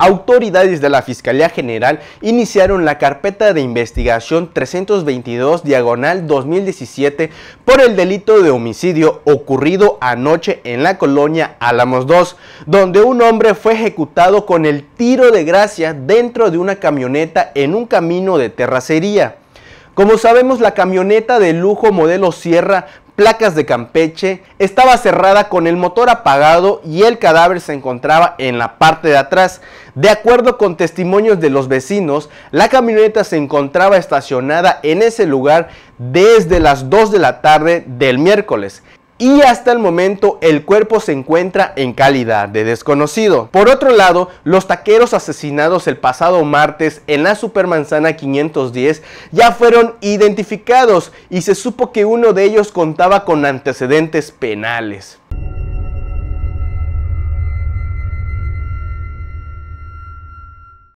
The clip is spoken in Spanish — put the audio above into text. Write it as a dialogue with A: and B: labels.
A: autoridades de la Fiscalía General iniciaron la carpeta de investigación 322 diagonal 2017 por el delito de homicidio ocurrido anoche en la colonia Álamos 2, donde un hombre fue ejecutado con el tiro de gracia dentro de una camioneta en un camino de terracería. Como sabemos, la camioneta de lujo modelo Sierra, placas de Campeche, estaba cerrada con el motor apagado y el cadáver se encontraba en la parte de atrás. De acuerdo con testimonios de los vecinos, la camioneta se encontraba estacionada en ese lugar desde las 2 de la tarde del miércoles y hasta el momento el cuerpo se encuentra en calidad de desconocido. Por otro lado, los taqueros asesinados el pasado martes en la Supermanzana 510 ya fueron identificados y se supo que uno de ellos contaba con antecedentes penales.